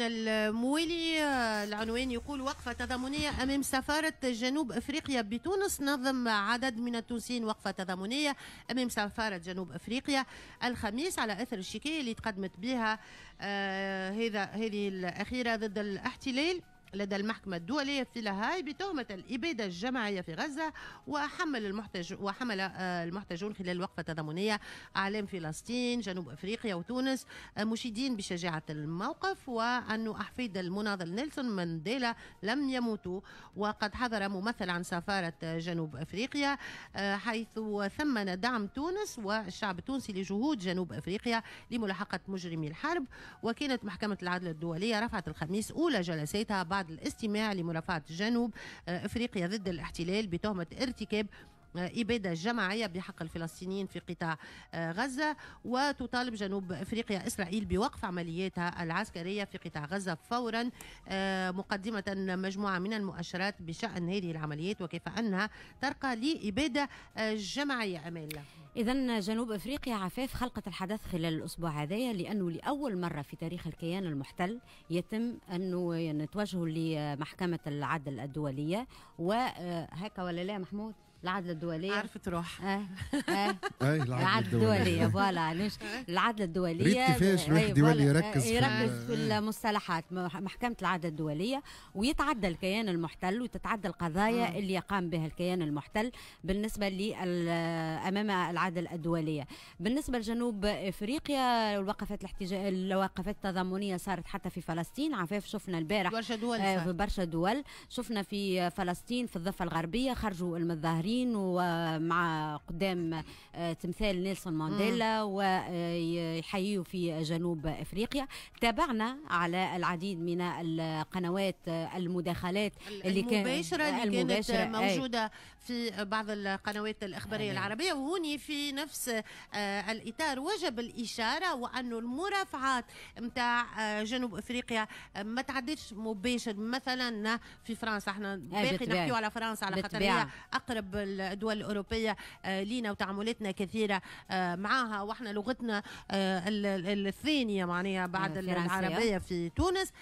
صديقنا المويلي العنوان يقول وقفة تضامنية أمام سفارة جنوب أفريقيا بتونس نظم عدد من التونسيين وقفة تضامنية أمام سفارة جنوب أفريقيا الخميس على أثر الشكاية اللي تقدمت بها آه، هذا هذه الأخيرة ضد الاحتلال لدى المحكمة الدولية في لاهاي بتهمة الإبادة الجماعية في غزة وحمل المحتج وحمل آه، المحتجون خلال وقفة تضامنية أعلام فلسطين جنوب أفريقيا وتونس آه، مشيدين بشجاعة الموقف وأن أحفيد المناضل نيلسون مانديلا لم يموتوا وقد حضر ممثل عن سفارة جنوب أفريقيا آه، حيث ثمن دعم تونس والشعب التونسي لجهود جنوب أفريقيا لملاحقة مجرمي الحرب وكانت محكمة العدل الدولية رفعت الخميس أولى جلساتها بعد بعد الاستماع لمرافعة جنوب آه، افريقيا ضد الاحتلال بتهمة ارتكاب إبادة جماعية بحق الفلسطينيين في قطاع آه، غزة وتطالب جنوب أفريقيا إسرائيل بوقف عملياتها العسكرية في قطاع غزة فورا آه، مقدمة مجموعة من المؤشرات بشأن هذه العمليات وكيف أنها ترقى لإبادة آه، جماعية أمال إذا جنوب أفريقيا عفاف خلقت الحدث خلال الأسبوع هذايا لأنه لأول مرة في تاريخ الكيان المحتل يتم أنه نتوجه لمحكمة العدل الدولية وهكا ولا لا محمود؟ العدل الدولية عرفت روح اه اه العدل الدولية فوالا علاش العدل الدولية كيفاش الواحد يولي يركز في يركز في اه. المصطلحات محكمة العدل الدولية ويتعدى الكيان المحتل وتتعدى القضايا اه. اللي قام بها الكيان المحتل بالنسبة أمام العدل الدولية بالنسبة لجنوب افريقيا الوقفات الاحتجاج الوقفات التضامنيه صارت حتى في فلسطين عفاف شفنا البارح برشا دول اه، في برشا دول شفنا في فلسطين في الضفة الغربية خرجوا المتظاهرين اللاعبين ومع قدام آه، تمثال نيلسون مانديلا ويحييه في جنوب افريقيا تابعنا على العديد من القنوات آه، المداخلات اللي المباشره اللي اللي المباشرة كانت موجوده أي. في بعض القنوات الاخباريه أي. العربيه وهوني في نفس آه، الاطار وجب الاشاره وانه المرافعات نتاع جنوب افريقيا ما تعدتش مباشر مثلا في فرنسا احنا باقي نحكيو على فرنسا على خاطر هي اقرب الدول الاوروبيه آه، لينا وتعاملاتنا كثيره آه، معها واحنا لغتنا آه، الثانيه معناها يعني بعد العربيه في تونس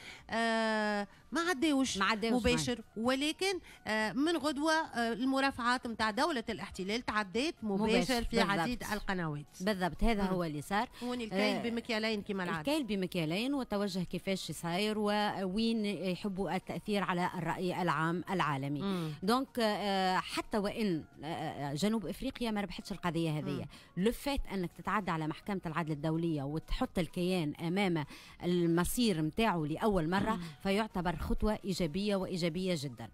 ما عداوش مباشر ولكن آه، من غدوه آه، المرافعات نتاع دوله الاحتلال تعدات مباشر في بالضبط. عديد القنوات بالضبط هذا هو اللي صار هون آه، الكيل بمكيالين كما العاده الكيل بمكيالين وتوجه كيفاش صاير وين يحبوا التاثير على الراي العام العالمي دونك حتى وان جنوب افريقيا ما ربحتش القضيه هذه لو انك تتعدى على محكمه العدل الدوليه وتحط الكيان امام المصير نتاعو لاول مره مم. فيعتبر خطوة إيجابية وإيجابية جدا